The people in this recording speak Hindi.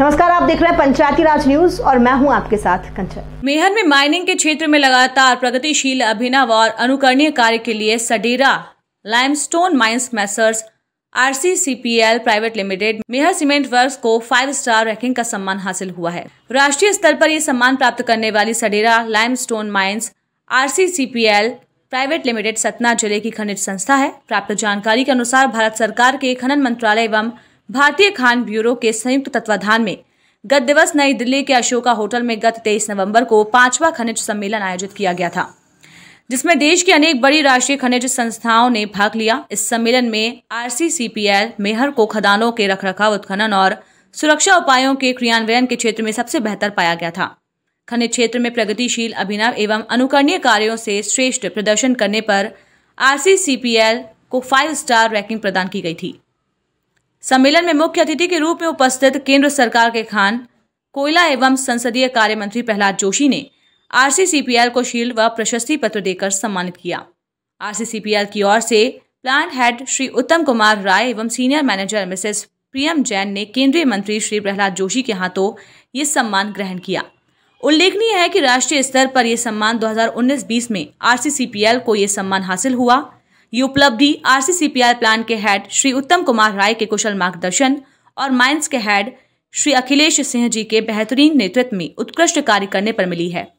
नमस्कार आप देख रहे हैं पंचायती राज न्यूज और मैं हूं आपके साथ कंचन मेहर में माइनिंग के क्षेत्र में लगातार प्रगतिशील अभिनव और अनुकरणीय कार्य के लिए Sadera limestone mines messrs RCCPL private limited Maihar cement works को फाइव स्टार रैंकिंग का सम्मान हासिल हुआ है राष्ट्रीय स्तर पर यह सम्मान प्राप्त करने वाली Sadera limestone mines RCCPL private limited Satna जिले की खनिज संस्था है प्राप्त जानकारी के अनुसार भारत सरकार के खनन मंत्रालय एवं भारतीय खान ब्यूरो के संयुक्त तत्वाधान में गत दिवस नई दिल्ली के अशोका होटल में गत 23 नवंबर को पांचवा खनिज सम्मेलन आयोजित किया गया था जिसमें देश की अनेक बड़ी राष्ट्रीय खनिज संस्थाओं ने भाग लिया इस सम्मेलन में आर मेहर को खदानों के रखरखाव उत्खनन और सुरक्षा उपायों के क्रियान्वयन के क्षेत्र में सबसे बेहतर पाया गया था खनिज क्षेत्र में प्रगतिशील अभिनव एवं अनुकरणीय कार्यों से श्रेष्ठ प्रदर्शन करने पर आर को फाइव स्टार रैंकिंग प्रदान की गई थी सम्मेलन में मुख्य अतिथि के रूप में उपस्थित केंद्र सरकार के खान कोयला एवं संसदीय कार्य मंत्री प्रहलाद जोशी ने आरसीसीपीएल को शील्ड व प्रशस्ति पत्र देकर सम्मानित किया आरसीसीपीएल की ओर से प्लांट हेड श्री उत्तम कुमार राय एवं senior manager Mrs Priyam Jain ने केंद्रीय मंत्री श्री प्रहलाद जोशी के हाथों ये सम्मान ग्रहण किया उल्लेखनीय है कि राष्ट्रीय स्तर पर यह सम्मान 2019-20 में आरसीसीपीएल को ये सम्मान हासिल हुआ ये उपलब्धि आरसीसीपीआर प्लान के हेड श्री उत्तम कुमार राय के कुशल मार्गदर्शन और माइंस के हेड श्री अखिलेश सिंह जी के बेहतरीन नेतृत्व में उत्कृष्ट कार्य करने पर मिली है